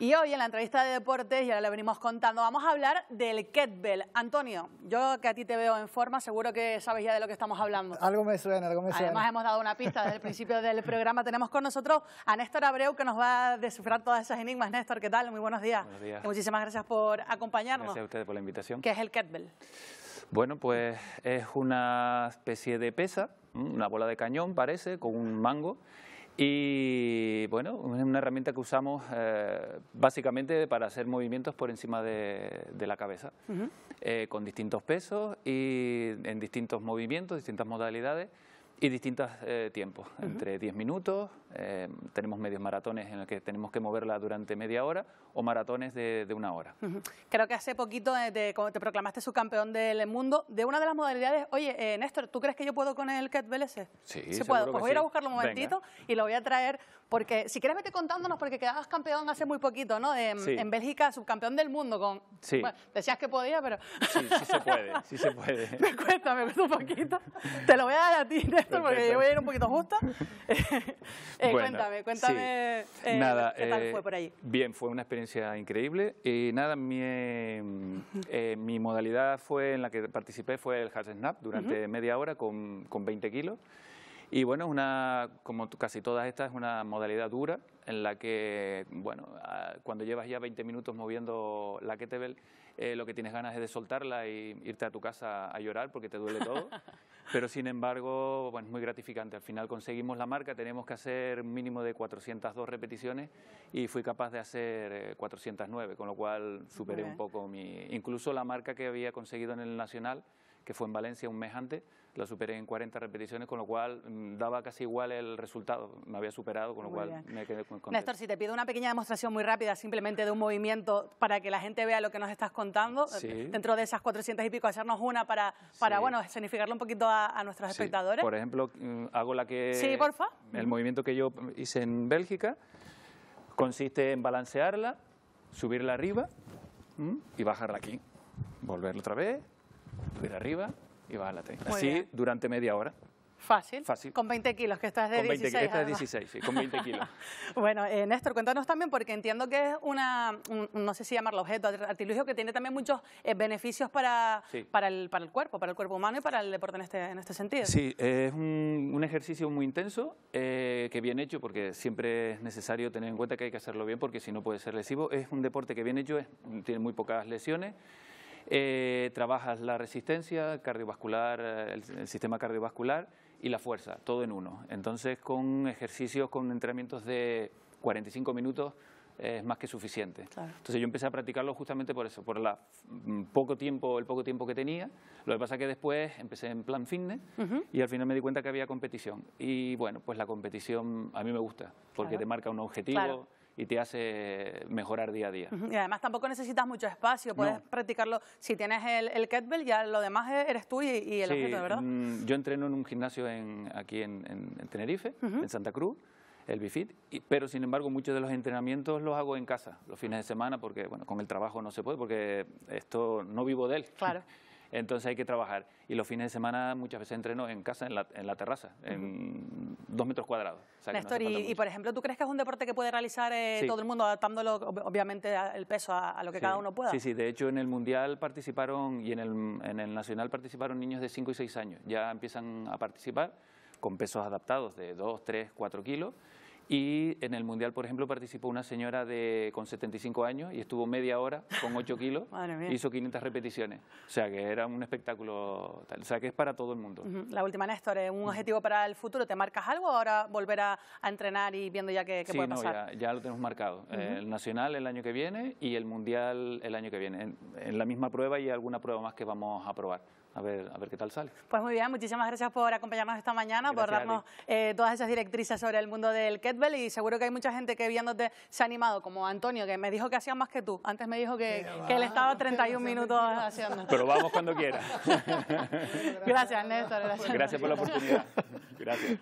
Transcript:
Y hoy en la entrevista de deportes, y ahora le venimos contando, vamos a hablar del kettlebell. Antonio, yo que a ti te veo en forma, seguro que sabes ya de lo que estamos hablando. Algo me suena, algo me suena. Además hemos dado una pista desde el principio del programa. Tenemos con nosotros a Néstor Abreu que nos va a descifrar todas esas enigmas. Néstor, ¿qué tal? Muy buenos días. Buenos días. muchísimas gracias por acompañarnos. Gracias a ustedes por la invitación. ¿Qué es el kettlebell? Bueno, pues es una especie de pesa, una bola de cañón parece, con un mango y bueno, es una herramienta que usamos eh, básicamente para hacer movimientos por encima de, la cabeza, eh, con distintos pesos y en distintos movimientos, distintas modalidades y distintos eh, tiempos, entre 10 minutos, eh, tenemos medios maratones en los que tenemos que moverla durante media hora o maratones de, una hora. Creo que hace poquito eh, te, te, proclamaste subcampeón del mundo de una de las modalidades. Oye, eh, Néstor, ¿tú crees que yo puedo con el Cat ese? Sí, sí puedo. Pues voy a ir a buscarlo un momentito y lo voy a traer porque si quieres vete contándonos porque quedabas campeón hace muy poquito, ¿no? Em, en Bélgica, subcampeón del mundo con... Sí. Bueno, decías que podía, pero... Sí, sí se puede, sí se puede. me cuesta, me cuesta un poquito. te lo voy a dar a ti, Néstor, porque yo voy a ir un poquito justa. Eh, cuéntame, cuéntame eh, qué tal eh, fue por ahí. Bien, fue una experiencia increíble. Y nada, mi, mi modalidad fue en la que participé fue el Hard Snap durante media hora con, con 20 kilos. Y bueno, una, como casi todas estas, es una modalidad dura en la que, bueno, ah, cuando llevas ya 20 minutos moviendo la kettlebell, eh, lo que tienes ganas es de soltarla e irte a tu casa a llorar porque te duele todo. Pero sin embargo, bueno, es muy gratificante. Al final conseguimos la marca, tenemos que hacer un mínimo de 402 repeticiones y fui capaz de hacer 409, eh, con lo cual superé un poco mi, incluso la marca que había conseguido en el nacional que fue en Valencia un mes antes, la superé en 40 repeticiones, con lo cual mm, daba casi igual el resultado, me había superado, con lo cual me quedé con Néstor, si te pido una pequeña demostración muy rápida, simplemente de un movimiento para que la gente vea lo que nos estás contando, eh, dentro de esas 400 y pico, hacernos una para, para bueno, significarlo un poquito a, nuestros espectadores. Por ejemplo, mm, hago la que... Sí, porfa. El movimiento que yo hice en Bélgica consiste en balancearla, subirla arriba mm, y bajarla aquí. Volverla otra vez ir pues arriba y bájate. Así durante media hora. Fácil. Con 20 kilos, que estás de con 20, 16. estás de 16, sí, con 20 kilos. bueno, eh, Néstor, cuéntanos también, porque entiendo que es una, no sé si llamarlo objeto, artilugio, que tiene también muchos eh, beneficios para, para, el, para el cuerpo, para el cuerpo humano y para el deporte en este, en este sentido. Sí, es un, ejercicio muy intenso, eh, que bien hecho, porque siempre es necesario tener en cuenta que hay que hacerlo bien, porque si no puede ser lesivo. Es un deporte que bien hecho tiene muy pocas lesiones. Eh, trabajas la resistencia cardiovascular, eh, el, sistema cardiovascular y la fuerza, todo en uno. Entonces, con ejercicios, con entrenamientos de 45 minutos es más que suficiente. Entonces yo empecé a practicarlo justamente por eso, por la, mm, poco tiempo, el poco tiempo que tenía. Lo que pasa es que después empecé en plan fitness y al final me di cuenta que había competición. Y bueno, pues la competición a mí me gusta, porque te marca un objetivo y te hace mejorar día a día. Y además tampoco necesitas mucho espacio, puedes practicarlo. Si tienes el, el, kettlebell, ya lo demás e-, eres tú y, el objeto, ¿verdad? Mm, yo entreno en un gimnasio aquí en, Tenerife, en Santa Cruz, el Bifit, pero sin embargo muchos de los entrenamientos los hago en casa, los fines de semana, porque bueno, con el trabajo no se puede, porque esto no vivo de él. Claro. Entonces hay que trabajar. Y los fines de semana muchas veces entreno en casa, en la, terraza, en dos metros cuadrados. Néstor, y, por ejemplo, ¿tú crees que es un deporte que puede realizar eh, todo el mundo, adaptándolo obviamente el peso a, lo que cada uno pueda? Sí, sí, de hecho en el Mundial participaron y en el, en el Nacional participaron niños de 5 y 6 años. Ya empiezan a participar con pesos adaptados de 2, 3, 4 kilos y en el Mundial, por ejemplo, participó una señora de, con 75 años y estuvo media hora con 8 kilos, hizo 500 repeticiones. O sea, que era un espectáculo O sea, que es para todo el mundo. La última, Néstor, ¿es un objetivo para el futuro? ¿Te marcas algo ahora volver a, entrenar y viendo ya qué, qué puede pasar? ya, lo tenemos marcado. Eh, el Nacional el año que viene y el Mundial el año que viene. En, en la misma prueba y alguna prueba más que vamos a probar a ver, a ver qué tal sale. Pues muy bien, muchísimas gracias por acompañarnos esta mañana, por darnos eh, todas esas directrices sobre el mundo del kettlebell y seguro que hay mucha gente que viéndote se ha animado, como Antonio, que me dijo que hacía más que tú. Antes me dijo que, que él estaba 31 minutos haciendo. Pero vamos cuando quiera. gracias, Néstor. gracias por la oportunidad. Gracias.